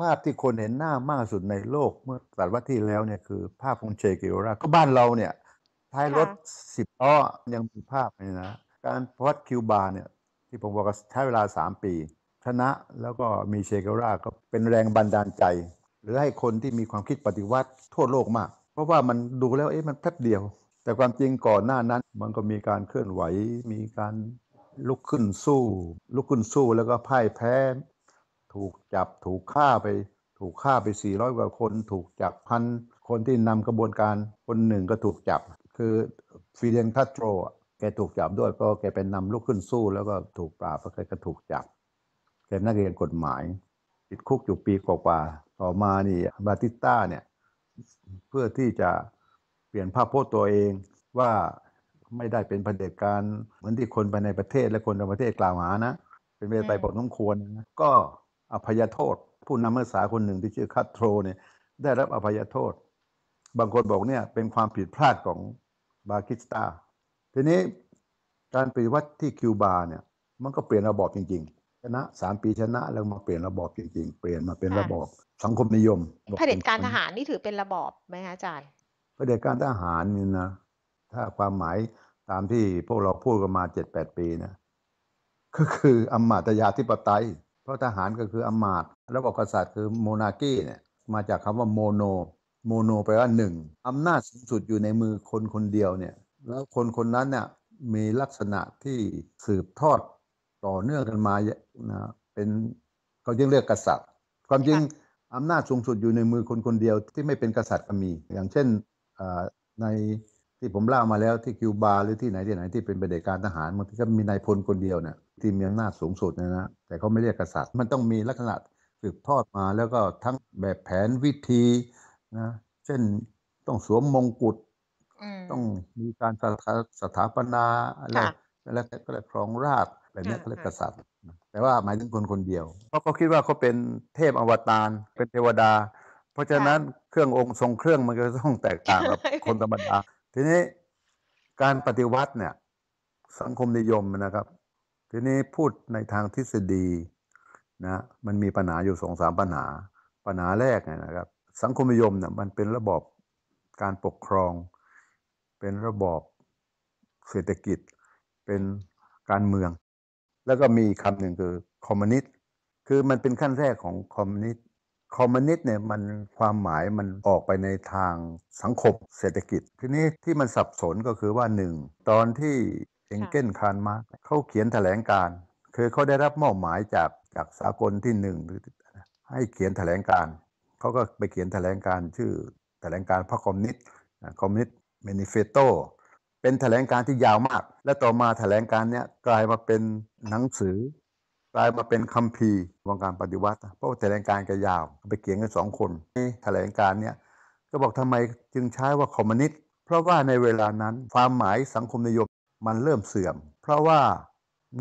ภาพที่คนเห็นหน้ามากสุดในโลกเมื่อตตวรรที่แล้วเนี่ยคือภาพของเชเกวาราก็บ้านเราเนี่ยท้ายรถสิบล้อยังมีภาพเลยนะ การพอดคิวบาร์เนี่ยที่ผมบอกว่าใช้เวลาสามปีชนะแล้วก็มีเชเกราก็เป็นแรงบันดาลใจ หรือให้คนที่มีความคิดปฏิวัติทั่วโลกมาก เพราะว่ามันดูแล้วเอ๊ะมันแป๊บเดียว แต่ความจริงก่อนหน้านั้นมันก็มีการเคลื่อนไหว มีการลุกขึ้นสู้ ลุกขึ้นสู้แล้วก็พ่ายแพ้ ถูกจับถูกฆ่าไปถูกฆ่าไป 400 กว่าคนถูกจับพันคนที่นำกระบวนการคนหนึ่งก็ถูกจับ คือฟิเดนคาโตรแกถูกจับด้วยเพราะแกเป็นนำลุกขึ้นสู้แล้วก็ถูกปราบเพราะแกก็ถูกจับแกนักเรียนกฎหมายติดคุกอยู่ปีกว่าต่อมานี่บาติต้าเนี่ย เพื่อที่จะเปลี่ยนภาพโพสต์ตัวเองว่าไม่ได้เป็นประเด็จการเหมือนที่คนภายในประเทศและคนต่างประเทศกล่าวหานะ เป็นเวไปยบอกน้องควรนะก็อภัยโทษ ผู้นำมือสาคนหนึ่งที่ชื่อคัตโตรเนี่ย ได้รับอภัยโทษ บางคนบอกเนี่ยเป็นความผิดพลาดของบาคิสตาทีนี้การปฏิวัติที่คิวบาเนี่ยมันก็เปลี่ยนระบอบจริงๆชนะสามปีชนะแล้วมาเปลี่ยนระบอบจริง ๆ เปลี่ยนมาเป็นระบอบสังคมนิยมเผด็จการทหารนี่ถือเป็นระบอบไหมคะอาจารย์เผด็จการทหารนี่นะถ้าความหมายตามที่พวกเราพูดกันมาเจ็ดแปดปีนะก็คืออำมาตยาธิปไตย เพราะทหารก็คืออำมาตระบบกษัตริย์คือโมนาคีเนี่ยมาจากคำว่าโมโนโมโนแปลว่าหนึ่งอำนาจสูงสุดอยู่ในมือคนคนเดียวเนี่ยแล้วคนคนนั้นเนี่ยมีลักษณะที่สืบทอดต่อเนื่องกันมานะเป็นเขาเรียกเรียกกษัตริย์ ความจริง อำนาจสูงสุดอยู่ในมือคนคนเดียวที่ไม่เป็นกษัตริย์ก็มีอย่างเช่นในที่ผมเล่ามาแล้วที่คิวบาหรือที่ไหนที่ไหนที่เป็นปเด็จการทหารมันก็มีนายพลคนเดียวเนี่ยที่มีอำนาจสูงสุดนะนะแต่เขาไม่เรียกกษัตริย์ มันต้องมีลักษณะสืบทอดมาแล้วก็ทั้งแบบแผนวิธีนะเช่นต้องสวมมงกุฎต้องมีการสถาสถาปนาอะไระแล้วก็เลยครองราชแบอะไรเนี้ยก็เลยกษัตริย์ แต่ว่าหมายถึงคนคนเดียว เพราะเขาคิดว่าเขาเป็นเทพอวตารเป็นเทวดา เพราะฉะนั้นเครื่ององค์ทรงเครื่องมันก็ต้องแตกต่างกับคนธรรมดา ทีนี้การปฏิวัติเนี่ยสังคมนิยมนะครับทีนี้พูดในทางทฤษฎีนะมันมีปัญหาอยู่สองสามปัญหาปัญหาแรกเนี่ยนะครับ สังคมนิยมเนี่ยมันเป็นระบบการปกครองเป็นระบอบเศรษฐกิจเป็นการเมือง แล้วก็มีคำหนึ่งคือคอมมิวนิสต์คือมันเป็นขั้นแรกของคอมมิวนิสต์คอมมิวนิสต์เนี่ยมันความหมายมันออกไปในทางสังคมเศรษฐกิจทีนี้ที่มันสับสนก็คือว่าหนึ่งตอนที่เองเก้นคานมาร์กเขาเขียนแถลงการคือเขาได้รับมอบหมายจากจากสากลที่หนึ่งให้เขียนแถลงการ เขาก็ไปเขียนแถลงการชื่อแถลงการพรรคคอมมิวนิสต์คอมมิวนิสต์เมนิเฟโตเป็นแถลงการที่ยาวมาก และต่อมาแถลงการเนี้ยกลายมาเป็นหนังสือ กลายมาเป็นคัมภีร์วงการปฏิวัติ เพราะแถลงการก็ยาวไปเขียงกันสองคนแถลงการเนี้ยก็บอกทำไมจึงใช้ว่าคอมมิวนิสต์เพราะว่าในเวลานั้นความหมายสังคมนิยมมันเริ่มเสื่อม เพราะว่า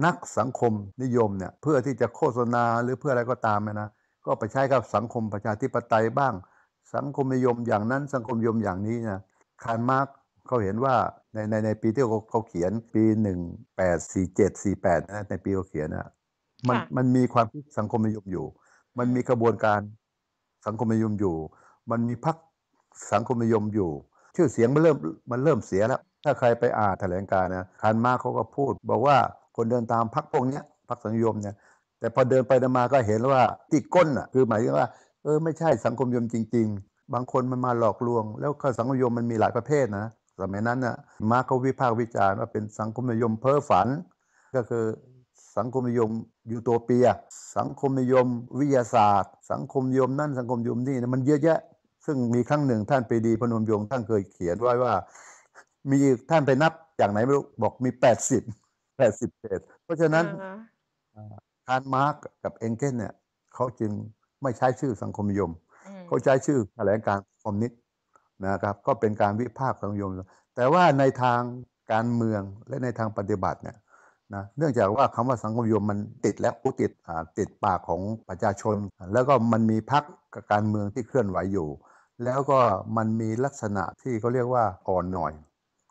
นักสังคมนิยมเนี่ยเพื่อที่จะโฆษณาหรือเพื่ออะไรก็ตามนะก็ไปใช้กับสังคมประชาธิปไตยบ้างสังคมนิยมอย่างนั้นสังคมนิยมอย่างนี้นะคาร์มาร์กเขาเห็นว่าในในในปีที่เขาเขาเขียน ปีหนึ่งแปดสี่เจ็ดสี่แปดนะในปีเขาเขียนนะมันมันมีความคิดสังคมนิยมอยู่ มันมีกระบวนการสังคมนิยมอยู่ มันมีพักสังคมนิยมอยู่ ชื่อเสียงมันเริ่มมันเริ่มเสียแล้ว ถ้าใครไปอ่านแถลงการนะคาร์มาร์กเขาก็พูดบอกว่าคนเดินตามพักพวกนี้พพักสังคมนิยมเนี่ย แต่พอเดินไปเดินมาก็เห็นว่าที่ก้นอ่ะ คือหมายถึงว่าเออไม่ใช่สังคมยมจริงบางคนมันมาหลอกลวง แล้วก็สังคมนิยมมันมีหลายประเภทนะสมัยนั้นนะ่ะมาร์กวิพากษ์วิจารณ์ว่าเป็นสังคมนิยมเพ้อฝัน ก็คือสังคมนิยมยูโตเปีย สังคมนิยม วิทยาศาสตร์ สังคมนิยมนั่นสังคมนิยมนี่นะมันเยอะแยะซึ่งมีครั้งหนึ่งท่านไปดีพนมยงท่านเคยเขียนไว้ว่ามีท่านไปนับอย่างไหนไม่รู้บอกมีแปดสิบแปดสิบเพษเพราะฉะนั้นคาร์มาร์กกับเอ็งเกนเนี่ยเขาจึงไม่ใช้ชื่อสังคมนิยมเขาใช้ชื่อแถลงการคอมมินิสต์นะครับก็เป็นการวิพากษ์สังยมแต่ว่าในทางการเมืองและในทางปฏิบัติเนี่ยนะเนื่องจากว่าคำว่าสังคมยมมันติดและผู้ติดติดปากของประชาชน แล้วก็มันมีพักการเมืองที่เคลื่อนไหวอยู่ แล้วก็มันมีลักษณะที่เขาเรียกว่าอ่อนหน่อย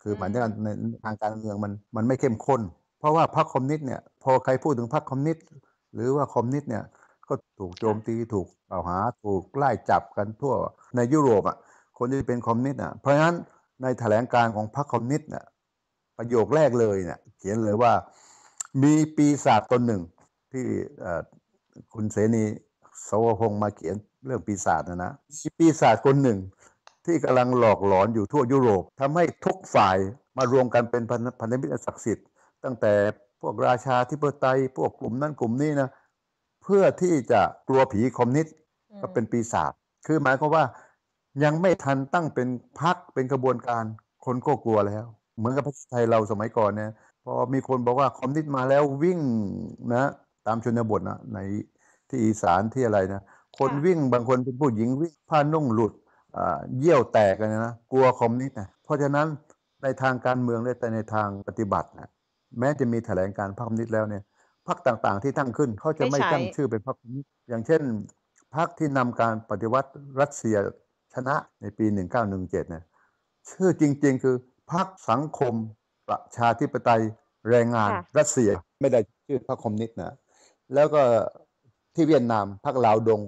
คือหมายถึงในทางการเมืองมันมันไม่เข้มข้นเพราะว่าพรรคคอมมิวนิสต์เนี่ยพอใครพูดถึงพรรคคอมมิวนิสต์หรือว่าคอมมิวนิสต์เนี่ยก็ถูกโจมตีถูกเอ่าหา ถูกไล่จับกันทั่ว ในยุโรปอ่ะคนที่เป็นคอมมิวนิสต์อ่ะเพราะฉะนั้นในแถลงการของพรรคคอมมิวนิสต์น่ะประโยคแรกเลยเนี่ยเขียนเลยว่ามีปีศาจตนหนึ่ง ที่คุณเสนีสวพงมาเขียนเรื่องปีศาจนะนะมีปีศาจคนหนึ่ง ที่กำลังหลอกหลอนอยู่ทั่วยุโรปทำให้ทุกฝ่ายมารวมกันเป็นพันธมิตรศักดิ์สิทธิ์ตั้งแต่พวกราชาธิปไตยพวกกลุ่มนั้นกลุ่มนี้นะพื่อที่จะกลัวผีคอมนิสต์ก็เป็นปีศาจคือหมายความว่ายังไม่ทันตั้งเป็นพักเป็นกระบวนการคนก็กลัวแล้ว เหมือนกับประเทศไทยเราสมัยก่อนเนี่ยพอมีคนบอกว่าคอมนิสต์มาแล้ววิ่งนะตามชนบทนะในที่อีสานที่อะไรนะคนวิ่งบางคนเป็นผู้หญิงวิ่งผ้านุ่งหลุดเยี่ยวแตกกันนะกลัวคอมนิสต์นะเพราะฉะนั้นในทางการเมืองและแต่ในทางปฏิบัตินะแม้จะมีแถลงการพรรคคอมนิสต์แล้วเนี่ยพรรคต่างๆ ที่ตั้งขึ้นเขาจะไม่ตั้งชื่อเป็นพรรคอย่างเช่นพรรคที่นำการปฏิวัติรัสเซียชนะในปี 1917เนี่ยชื่อจริง ๆ คือพรรคสังคมประชาธิปไตยแรงงานรัสเซียไม่ได้ชื่อพรรคคอมมิวนิสต์นะแล้วก็ที่เวียดนามพรรคลาวดง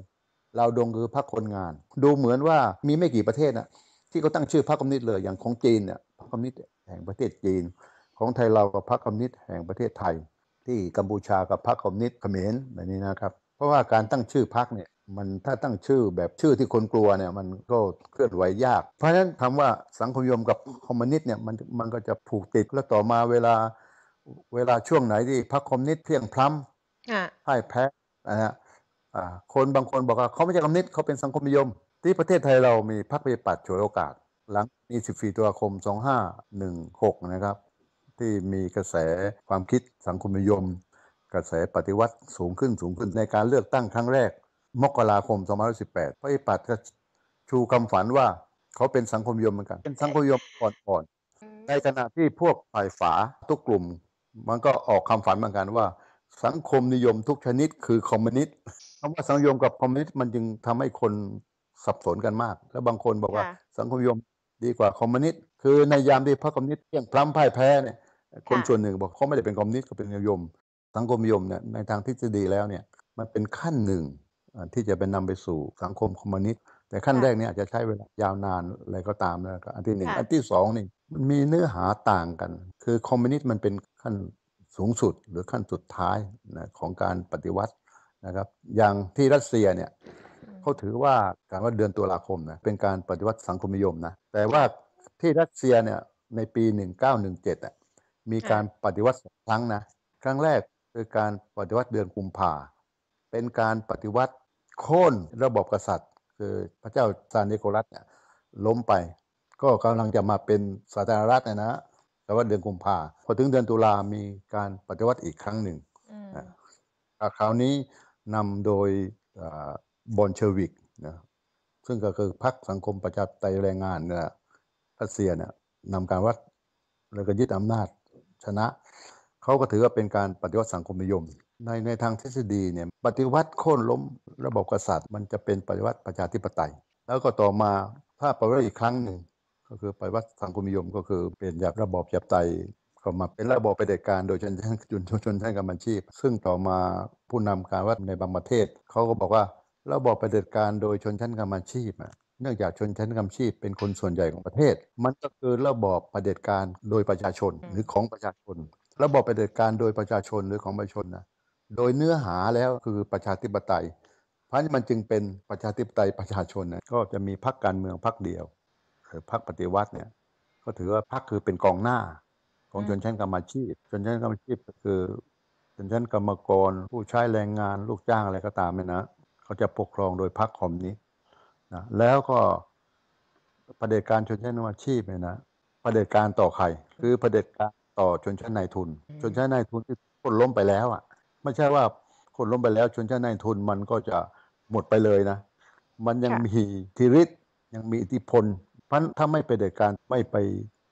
ลาวดงคือพรรคคนงาน ดูเหมือนว่ามีไม่กี่ประเทศนะที่เขาตั้งชื่อพรรคคอมมิวนิสต์เลยอย่างของจีนเนี่ยพรรคคอมมิวนิสต์แห่งประเทศจีน ของไทยเราก็พรรคคอมมิวนิสต์แห่งประเทศไทยที่กัมพูชากับพรรคคอมมิวนิสต์เขมรแบบนี้นะครับ เพราะว่าการตั้งชื่อพรรคเนี่ยมันถ้าตั้งชื่อแบบชื่อที่คนกลัวเนี่ยมันก็เคลื่อนไหวยาก เพราะฉะนั้นคำว่าสังคมยมกับคอมมิวนิสต์เนี่ยมันมันก็จะผูกติดแล้วต่อมาเวลา เวลาช่วงไหนที่พรรคคอมมิวนิสต์เพียงพล้ำให้แพ้นะฮะคนบางคนบอกว่าเขาไม่ใช่คอมมิวนิสต์เขาเป็นสังคมิยม ที่ประเทศไทยเรามีพรรคประชาธิปัตย์ฉวยโอกาสหลังีสสิบี่ตุลาคม่งหกนะครับที่มีกระแสความคิดสังคมนิยม กระแสปฏิวัติสูงขึ้นสูงขึ้นในการเลือกตั้งครั้งแรก มกราคม2 5 1 8พระอิปัตก็ชูคำฝันว่า เขาเป็นสังคมนิยมเหมือนกัน เป็นสังคมนิยมอ่อนๆในขณะที่พวกฝ่ายฝาทุกกลุ่ม มันก็ออกคำฝันเหมือนกันว่า สังคมนิยมทุกชนิดคือคอมมิวนิสต์คำว่าสังคมนิยมกับคอมมิวนิสต์มันจึงทำให้คนสับสนกันมาก แล้วบางคนบอกว่า สังคมนิยมดีกว่าคอมมิวนิสต์คือในยามที่พรรคคอมมิวนิสต์เพียงพล้ำพ่ายแพ้เนี่ยคนส่วนหนึ่งบอกเขาไม่ได้เป็นคอมมิวนิสต์เขาเป็นนิยม สังคมนิยมเนี่ยในทางทฤษฎีแล้วเนี่ยมันเป็นขั้นหนึ่งที่จะเป็นนำไปสู่สังคมคอมมิวนิสต์แต่ขั้นแรกเนี่ยอาจจะใช้เวลายาวนานอะไรก็ตามครับอันที่หนึ่งอันที่สองนี่มันมีเนื้อหาต่างกัน คือคอมมิวนิสต์มันเป็นขั้นสูงสุดหรือขั้นสุดท้ายนะของการปฏิวัตินะครับ อย่างที่รัสเซียเนี่ยเขาถือว่าการว่าเดือนตุลาคมนะเป็นการปฏิวัติสังคมนิยมนะแต่ว่าที่รัสเซียเนี่ยในปี 1917อ่ะมีการปฏิวัติสองครั้งนะครั้งแรกคือการปฏิวัติเดือนกุมภาเป็นการปฏิวัติโค่นระบบกษัตริย์ คือพระเจ้าซานิโคลัสเนี่ยล้มไป ก็กำลังจะมาเป็นสาธารณรัฐนะนะแต่ว่าเดือนกุมภาพอถึงเดือนตุลามีการปฏิวัติอีกครั้งหนึ่งคราวนี้นำโดยบอลเชวิกนะซึ่งก็คือพรรคสังคมประชาไตยแรงงานนะรัสเซียเนี่ยนำการวัดแล้วก็ยึดอำนาจชนะเขาก็ถือว่าเป็นการปฏิวัติสังคมนิยม ในในทางทฤษฎีเนี่ยปฏิวัติโค่นล้ม ระบบกษัตริย์ มันจะเป็นปฏิวัติประชาธิปไตย แล้วก็ต่อมาถ้าปฏิวัติอีกครั้งหนึ่งก็คือปฏิวัติสังคมนิยมก็คือเปลี่ยนจากระบอบหยาบไตเขามาเป็นระบอบเผด็จการโดยชนชั้นชนชนชั้นกรรมชีพ ซึ่งต่อมาผู้นำการวัดในบางประเทศเขาก็บอกว่าระบอบเผด็จการโดยชนชั้นกรรมชีพเนื่องจากชนชั้นกำชีพเป็นคนส่วนใหญ่ของประเทศ มันก็คือระบอบปเผด็จการ โดยประชาชนหรือของประชาชน ระบอบปเผด็จการโดยประชาชนหรือของประชาชนนะโดยเนื้อหาแล้ว คือประชาธิปไตยเพราะมันจึงเป็นประชาธิปไตยประชาชนนะก็จะมีพรรคการเมืองพรรคเดียวคือพรรคปฏิวัติเนี่ยก็ถือว่าพรรคคือเป็นกองหน้า ของชนชั้นกรรมชีพชนชั้นกรรมชีพก็คือชนชั้นกรรมกร ผู้ใช้แรงงานลูกจ้างอะไรก็ตามเนี่ยนะเขาจะปกครองโดยพรรคคอมนี้นะแล้วก็ประเด็จการชนชั้นอาชีพเนี่ยนะประเด็จการต่อใครคือประเด็จการต่อชนชั้นนายทุน ชนชั้นนายทุนที่คนล้มไปแล้วอ่ะไม่ใช่ว่าคนล้มไปแล้วชนชั้นนายทุนมันก็จะหมดไปเลยนะ มันยังมีทิริศยังมีอิทธิพลพันถ้าไม่ไปเด็ดการไม่ไป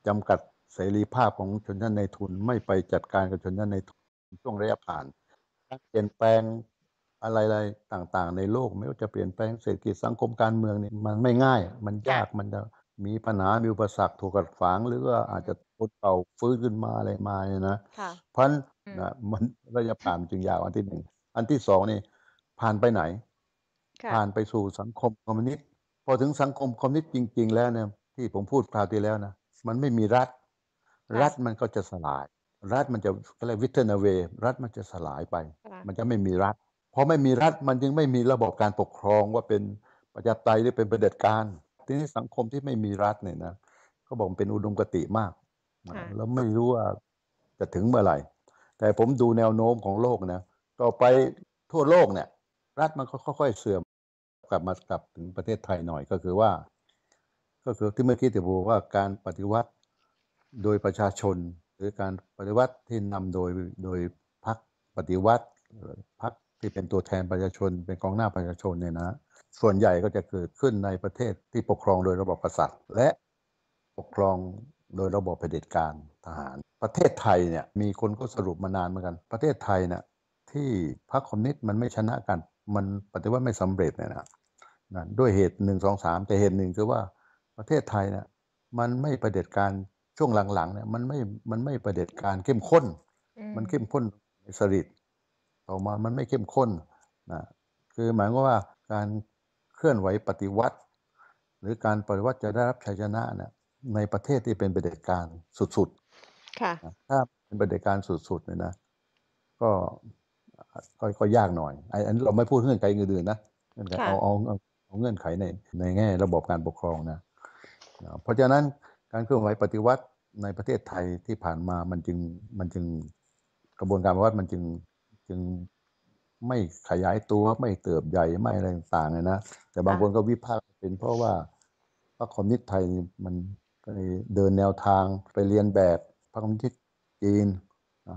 จำกัดเสรีภาพของชนชั้นนายทุน ไม่ไปจัดการกับชนชั้นนายทุน ช่วงระยะผ่านการเปลี่ยนแปลงอะไรๆ ต่างๆ ในโลก ไม่ว่าจะเปลี่ยนแปลงเศรษฐกิจสังคมการเมืองเนี่ยมันไม่ง่าย มันยากมันจะมีปัญหามีอุปสรรคถูกกัดฝังหรือว่าอาจจะทนเต่าฟื้นขึ้นมาอะไรมาเนี่ยนะเพราะฉะนั้นะมันระยะผ่านจึงยาวอันที่หนึ่ง อันที่สองนี่ ผ่านไปไหน ผ่านไปสู่สังคมคอมมิวนิสต์พอถึงสังคมคอมมิวนิสต์จริงๆ แล้วเนี่ย ที่ผมพูดคราวที่แล้วนะมันไม่มีรัฐ รัฐมันก็จะสลาย รัฐมันจะอะไรวิทเทนเวรัฐมันจะสลายไป มันจะไม่มีรัฐพอไม่มีรัฐมันจึงไม่มีระบบการปกครองว่าเป็นประชาธิปไตยหรือเป็นประเด็จการ ทีนี้สังคมที่ไม่มีรัฐเนี่ยนะก็บอกเป็นอุดมคติมากแล้วไม่รู้ว่าจะถึงเมื่อไหร่แต่ผมดูแนวโน้มของโลกนะต่อไปทั่วโลกเนี่ย รัฐมันก็ค่อยๆเสื่อม กลับมากลับถึงประเทศไทยหน่อยก็คือว่า ก็คือที่เมื่อกี้ที่บอกว่าการปฏิวัติโดยประชาชน หรือการปฏิวัติที่นำโดยโดยพรรคปฏิวัติพรรคที่เป็นตัวแทนประชาชน เป็นกองหน้าประชาชนเนี่ยนะ ส่วนใหญ่ก็จะเกิดขึ้นในประเทศที่ปกครองโดยระบบกษัตริย์และ ปกครองโดยระบบเผด็จการทหาร ประเทศไทยเนี่ยมีคนก็สรุปมานานเหมือนกัน ประเทศไทยเนี่ยที่พรรคคอมมิวนิสต์มันไม่ชนะกัน มันปฏิวัติไม่สำเร็จเนี่ยนะนะด้วยเหตุหนึ่งสองสามแต่เหตุหนึ่งคือว่าประเทศไทยเนี่ยมันไม่ประเด็จการช่วงหลังๆเนี่ยมันไม่มันไม่ประเด็จการเข้มข้น มันเข้มข้นสริตต่อมามันไม่เข้มข้นนะคือหมายว่าการเคลื่อนไหวปฏิวัติ หรือการปฏิวัติจะได้รับชัยชนะเนี่ยในประเทศที่เป็นปเด็จการสุดๆ ค่ะถ้าเป็นปเด็จการสุดๆเนี่ยนะ ก็ก็ก็ยากหน่อยไอ้อันนี้เราไม่พูดเงื่อนไขอื่นๆนะเงื่อนไขเอาเอา เอา เงื่อนไขในในแง่ ระบบการปกครองนะ เพราะฉะนั้นการเคลื่อนไหวปฏิวัติในประเทศไทยที่ผ่านมามันจึงมันจึงกระบวนการปฏิวัติมันจึงจึงไม่ขยายตัวไม่เติบใหญ่ไม่อะไรต่างๆเลยนะ แต่บางคนก็วิพากษ์เป็นเพราะว่า พระคอมมิวนิสต์ไทย มันเดินแนวทางไปเรียนแบบพระคอมมิวนิสต์จีน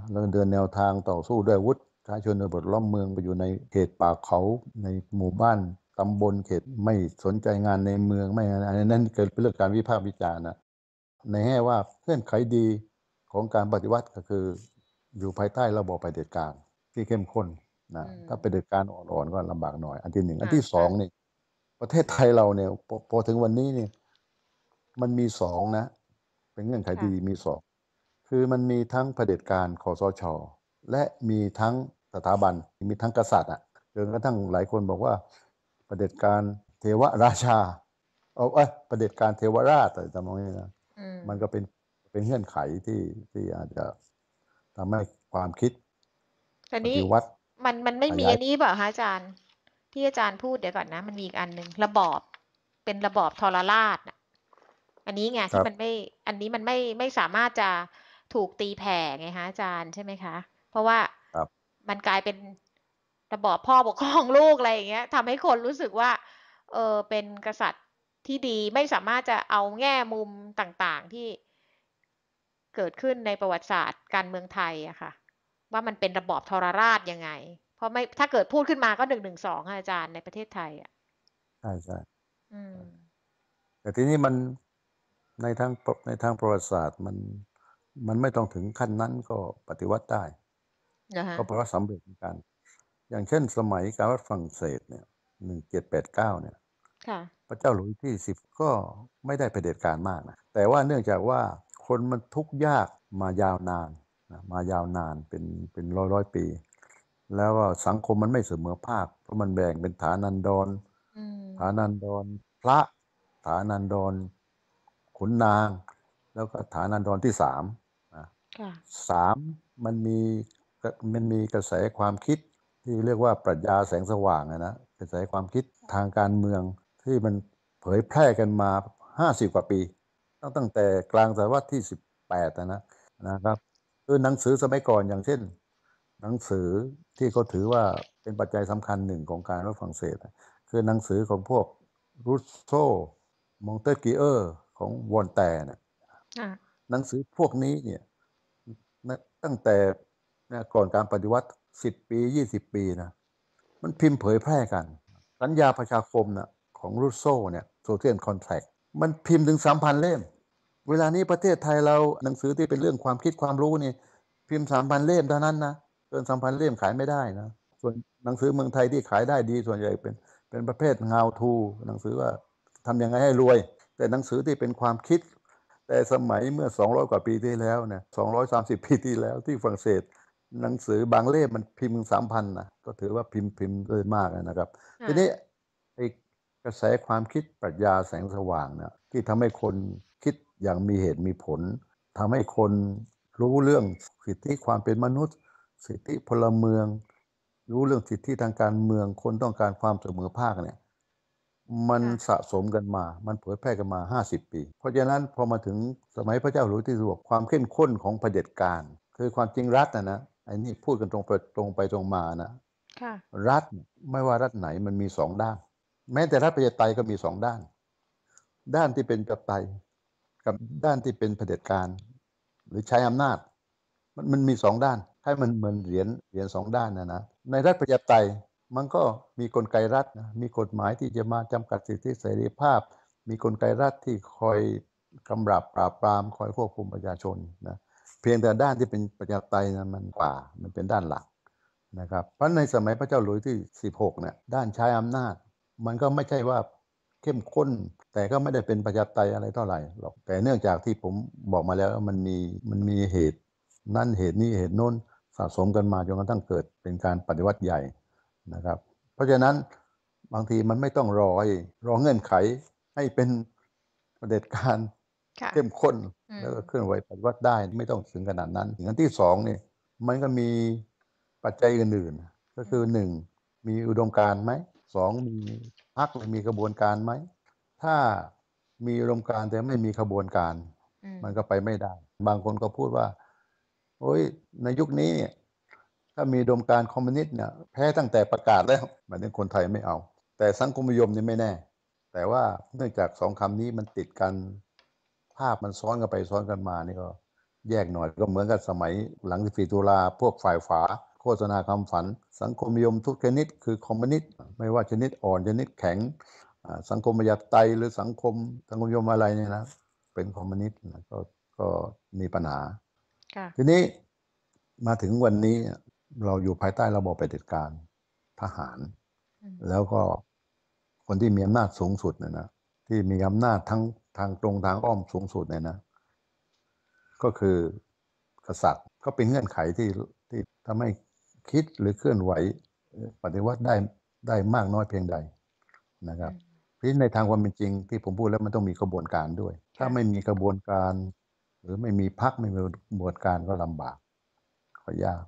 แล้วเดินแนวทางต่อสู้ด้วยวุฒิชาชนบทล้อมเมืองไปอยู่ในเขตป่าเขาในหมู่บ้าน ตำบลเขตไม่สนใจงานในเมืองไม่อันนั้นเกิดเป็นเรื่องการวิพากษ์วิจารณ์นะในแง่ว่าเงื่อนไขดีของการปฏิวัติก็คือ อยู่ภายใต้ระบอบปฏิเผด็จการที่เข้มข้นนะถ้าเป็นการอ่อนๆก็ลำบากหน่อย อันที่หนึ่งอันที่สองนี่ประเทศไทยเราเนี่ยพอพอถึงวันนี้เนี่ยมันมีสองนะ เป็นเงื่อนไขที่มีสองคือมันมีทั้งเผด็จการคอสชและมีทั้งสถาบันมีทั้งกษัตริย์อ่ะจนกระทั่งหลายคนบอกว่าเผด็จการเทวราชาเอาเอ้ยประเด็จการเทวราชแต่จำอไว้นะมันก็เป็นเป็นเงื่อนไขที่ที่อาจจะทำให้ความคิดแต่นี้มันมันไม่มีอันนี้เปล่าคะอาจารย์ที่อาจารย์พูดเดี๋ยวก่อนนะ มันมีอีกอันหนึ่งระบอบเป็นระบอบทรราชอันนี้ไงที่มันไม่อันนี้มันไม่ไม่สามารถจะถูกตีแผ่ไงฮะอาจารย์ใช่ไหมคะ เพราะว่ามันกลายเป็นระบอบพ่อปกครองลูกอะไรอย่างเงี้ย ทำให้คนรู้สึกว่าเออเป็นกษัตริย์ที่ดีไม่สามารถจะเอาแง่มุมต่าง ๆที่ เกิดขึ้นในประวัติศาสตร์การเมืองไทยอะค่ะว่ามันเป็นระบอบทรราชยังไง เพราะไม่ถ้าเกิดพูดขึ้นมาก็หนึ่งหนึ่งสองอาจารย์ในประเทศไทยอ่ะใช่ใช่แต่ทีนี้มันในทางในทางประวัติศาสตร์มันมันไม่ต้องถึงขั้นนั้นก็ปฏิวัติได้ก็เพราะสำเร็จเหมือนกัน อย่างเช่นสมัยการรัฐฝรั่งเศสเนี่ยหนึ่งเจ็ดแปดเก้าเนี่ยพระเจ้าหลุยที่สิบก็ไม่ได้เผด็จการมากนะแต่ว่าเนื่องจากว่าคนมันทุกข์ยากมายาวนานมายาวนานเป็นเป็นร้อยร้อยปี แล้วก็สังคมมันไม่เสมอภาคเพราะมันแบ่งเป็นฐานันดรฐานันดรพระฐานันดรขุนนาง แล้วก็ฐานันดรที่สามสามมันมีมันมีกระแสความคิดที่เรียกว่าปรัชญาแสงสว่างนะกระแสความคิดทางการเมืองที่มันเผยแพร่กันมาห้าสิบกว่าปี ตั้งแต่กลางศตวรรษที่สิบแปดนะนะครับคือหนังสือสมัยก่อนอย่างเช่น หนังสือที่เขาถือว่าเป็นปัจจัยสำคัญหนึ่งของการรัฐฝรั่งเศสคือหนังสือของพวกรูสโซมองเตกิเออร์ของวอนแต่นะหนังสือพวกนี้เนี่ย ตั้งแต่ก่อนการปฏิวัติสิบปียี่สิบปีนะมันพิมพ์เผยแพร่กัน สัญญาประชาคมนะของรูสโซเนี่ยโซเทียนคอนแทคมันพิมพ์ถึงสามพันเล่มเวลานี้ประเทศไทยเราหนังสือที่เป็นเรื่องความคิดความรู้นี่พิมพ์สามพันเล่มเท่านั้นนะเกินสามพันเล่มขายไม่ได้นะส่วนหนังสือเมืองไทยที่ขายได้ดี ส่วนใหญ่เป็นเป็นประเภทเงาทูหนังสือว่าทํำยังไงให้รวย แต่หนังสือที่เป็นความคิด แต่สมัยเมื่อ 200 กว่าปีที่แล้วเนี่ยสองปีที่แล้วที่ฝรั่งเศส หนังสือบางเล่มมันพิมพ์สามพันนะก็ถือว่าพิมพ์พิมพ์เลยมากนะครับทีนี้ไอ้กระแสความคิดปรัชญาแสงสว่างเนี่ยที่ทำให้คนอย่างมีเหตุมีผล ทำให้คนรู้เรื่องสิทธิความเป็นมนุษย์ สิทธิพลเมือง รู้เรื่องสิทธิทางการเมืองคนต้องการความเสมอภาคเนี่ยมันสะสมกันมา มันเผยแพร่กันมา50ปี เพราะฉะนั้นพอมาถึงสมัยพระเจ้าหลุยส์ที่สิบความเข้มข้นของเผด็จการคือความจริงรัฐนะนะไอ้นี่พูดกันตรงไปตรงไปตรงมานะรัฐไม่ว่ารัฐไหนมันมีสองด้าน แม้แต่รัฐประชาธิปไตยก็มีสองด้าน ด้านที่เป็นประชาธิปไตยกับด้านที่เป็นเผด็จการ หรือใช้อำนาจมันมันมีสองด้านให้มันเหมือนเหรียญเหรียญสองด้านนะนะ ในรัฐประชาธิไตยมันก็มีกลไกรัฐนะมีกฎหมายที่จะมาจำกัดสิทธิเสรีภาพ มีกลไกรัฐที่คอยกำรับปราบปรามคอยควบคุมประชาชนนะเพียงแต่ด้านที่เป็นประชาไตยนะมันกว่ามันเป็นด้านหลักนะครับเพราะในสมัยพระเจ้าหลุยที่16เนี่ยด้านใช้อำนาจ มันก็ไม่ใช่ว่าเข้มข้นแต่ก็ไม่ได้เป็นประชาธิปไตยอะไรเท่าไหร่หรอกแต่เนื่องจากที่ผมบอกมาแล้วมันมีมันมีเหตุนั่นเหตุนี้เหตุโน้นสะสมกันมาจนกระทั่งเกิดเป็นการปฏิวัติใหญ่นะครับ เพราะฉะนั้นบางทีมันไม่ต้องรอรอเงื่อนไขให้เป็นประเด็จการ เข้มข้นแล้วก็เคลื่อนไหวปฏิวัติได้ไม่ต้องถึงขนาดนั้น อย่างที่สองนี่มันก็มีปัจจัยอื่น ๆ ก็คือหนึ่งมีอุดมการไหมสองมีพักมีกระบวนการไหมถ้ามีรดมการแต่ไม่มีขบวนการ มันก็ไปไม่ได้ บางคนก็พูดว่า โอ้ยในยุคนี้เนี่ยถ้ามีรดมการคอมมิวนิสต์เนี่ย แพ้ตั้งแต่ประกาศแล้วหมายถึงคนไทยไม่เอา แต่สังคมนิยมนี่ไม่แน่ แต่ว่าเนื่องจากสองคำนี้มันติดกันภาพมันซ้อนกันไปซ้อนกันมานี่ก็ แยกหน่อยก็เหมือนกับสมัยหลังสิบสี่ตุลาพวกฝ่ายฝาโฆษณาคำฝัน สังคมนิยมทุกชนิดคือคอมมิวนิสต์ไม่ว่าชนิดอ่อนชนิดแข็ง สังคมประหยัดไตหรือสังคมสังคมนิยมอะไรเนี่ยนะเป็นคอมมิวนิสต์ก็ก็มีปัญหาทีนี้มาถึงวันนี้ เราอยู่ภายใต้ระบบปฏิิการทหาร แล้วก็คนที่มีอำนาจสูงสุดเนี่ยนะที่มีอำนาจทั้งทางตรงทางอ้อมสูงสุดเนี่ยนะก็คือกษัตริย์ก็เป็นเงื่อนไขที่ที่ทำให้คิดหรือเคลื่อนไหวปฏิวัติได้ได้มากน้อยเพียงใดนะครับิีในทางความเป็นจริงที่ผมพูดแล้วมันต้องมีกระบวนการด้วย ถ้าไม่มีกระบวนการ หรือไม่มีพักไม่มีกระบวนการก็ลำบากก็ยาก